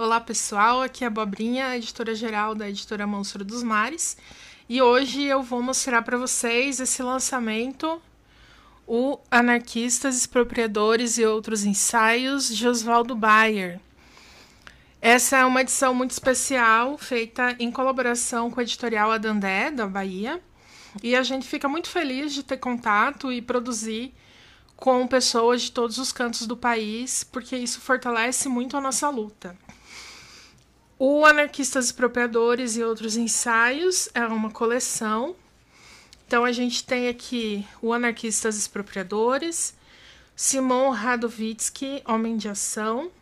Olá pessoal, aqui é a Bobrinha, editora-geral da editora Monstro dos Mares, e hoje eu vou mostrar para vocês esse lançamento, o Anarquistas, Expropriadores e Outros Ensaios, de Oswaldo Bayer. Essa é uma edição muito especial, feita em colaboração com a editorial Adandé, da Bahia, e a gente fica muito feliz de ter contato e produzir com pessoas de todos os cantos do país, porque isso fortalece muito a nossa luta. O Anarquistas Expropriadores e Outros Ensaios é uma coleção. Então a gente tem aqui o Anarquistas Expropriadores, Simon Radovitsky, Homem de Ação,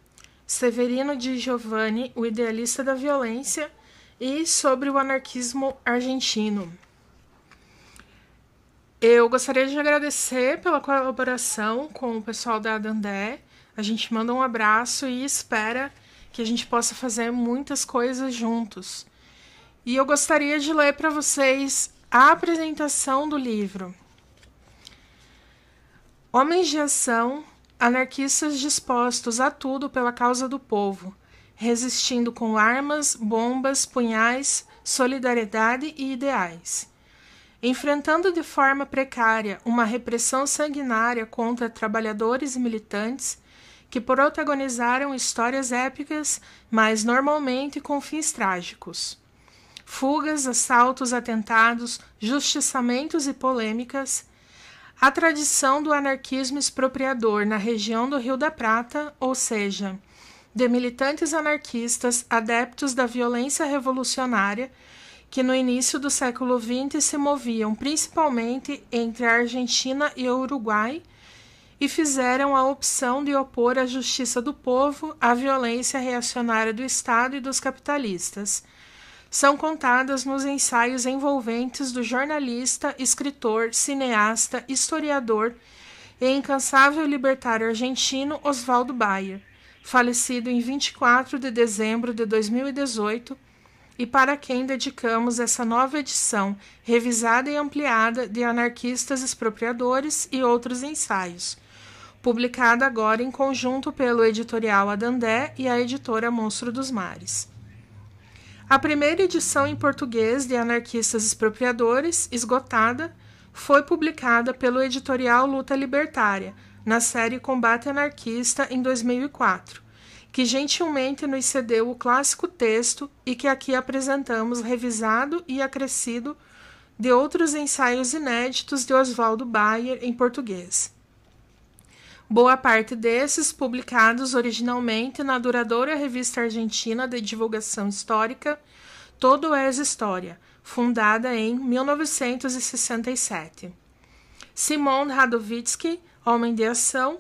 Severino de Giovanni, O Idealista da Violência e sobre o anarquismo argentino. Eu gostaria de agradecer pela colaboração com o pessoal da Dandé. A gente manda um abraço e espera que a gente possa fazer muitas coisas juntos. E eu gostaria de ler para vocês a apresentação do livro. Homens de ação, anarquistas dispostos a tudo pela causa do povo, resistindo com armas, bombas, punhais, solidariedade e ideais. Enfrentando de forma precária uma repressão sanguinária contra trabalhadores e militantes, que protagonizaram histórias épicas, mas normalmente com fins trágicos. Fugas, assaltos, atentados, justiçamentos e polêmicas. A tradição do anarquismo expropriador na região do Rio da Prata, ou seja, de militantes anarquistas adeptos da violência revolucionária, que no início do século XX se moviam principalmente entre a Argentina e o Uruguai e fizeram a opção de opor a justiça do povo à violência reacionária do Estado e dos capitalistas. São contadas nos ensaios envolventes do jornalista, escritor, cineasta, historiador e incansável libertário argentino Oswaldo Bayer, falecido em 24 de dezembro de 2018, e para quem dedicamos essa nova edição, revisada e ampliada de Anarquistas Expropriadores e outros ensaios publicada agora em conjunto pelo editorial Adandé e a editora Monstro dos Mares. A primeira edição em português de Anarquistas Expropriadores, esgotada, foi publicada pelo editorial Luta Libertária, na série Combate Anarquista, em 2004, que gentilmente nos cedeu o clássico texto e que aqui apresentamos revisado e acrescido de outros ensaios inéditos de Oswaldo Bayer em português boa parte desses publicados originalmente na duradoura Revista Argentina de Divulgação Histórica, Todo és História, fundada em 1967. Simon Radovitsky, homem de ação,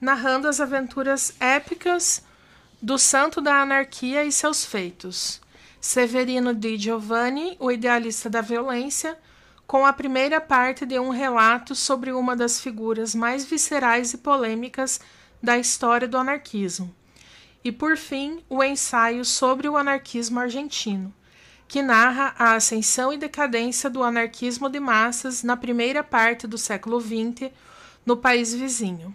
narrando as aventuras épicas do Santo da Anarquia e seus feitos. Severino Di Giovanni, o idealista da violência, com a primeira parte de um relato sobre uma das figuras mais viscerais e polêmicas da história do anarquismo. E por fim, o ensaio sobre o anarquismo argentino, que narra a ascensão e decadência do anarquismo de massas na primeira parte do século XX no país vizinho.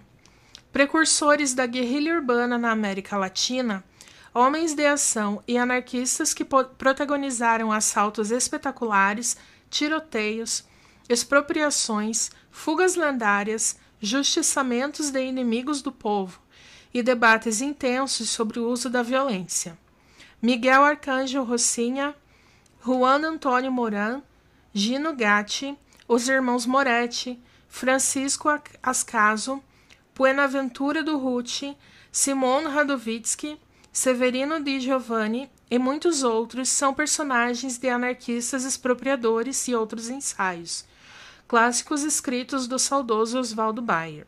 Precursores da guerrilha urbana na América Latina, homens de ação e anarquistas que protagonizaram assaltos espetaculares tiroteios, expropriações, fugas lendárias, justiçamentos de inimigos do povo e debates intensos sobre o uso da violência. Miguel Arcanjo Rocinha, Juan Antônio Moran, Gino Gatti, os irmãos Moretti, Francisco Ascaso, Buenaventura do Ruti, Simon Radovitsky, Severino Di Giovanni e muitos outros são personagens de anarquistas expropriadores e outros ensaios, clássicos escritos do saudoso Oswaldo Bayer.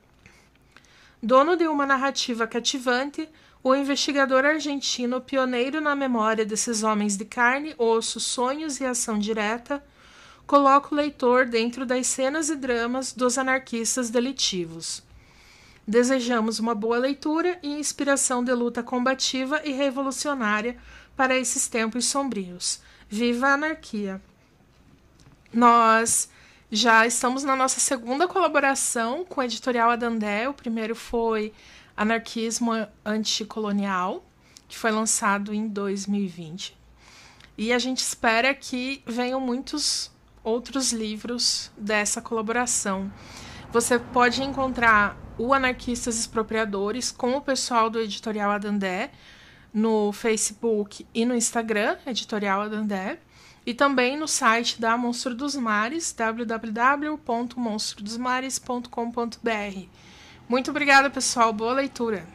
Dono de uma narrativa cativante, o investigador argentino, pioneiro na memória desses homens de carne, osso, sonhos e ação direta, coloca o leitor dentro das cenas e dramas dos anarquistas delitivos. Desejamos uma boa leitura e inspiração de luta combativa e revolucionária para esses tempos sombrios. Viva a anarquia! Nós já estamos na nossa segunda colaboração com a editorial Adandé. O primeiro foi Anarquismo Anticolonial, que foi lançado em 2020. E a gente espera que venham muitos outros livros dessa colaboração. Você pode encontrar o Anarquistas Expropriadores com o pessoal do Editorial Adandé no Facebook e no Instagram, Editorial Adandé, e também no site da Monstro dos Mares, www.monstrodosmares.com.br. Muito obrigada, pessoal. Boa leitura.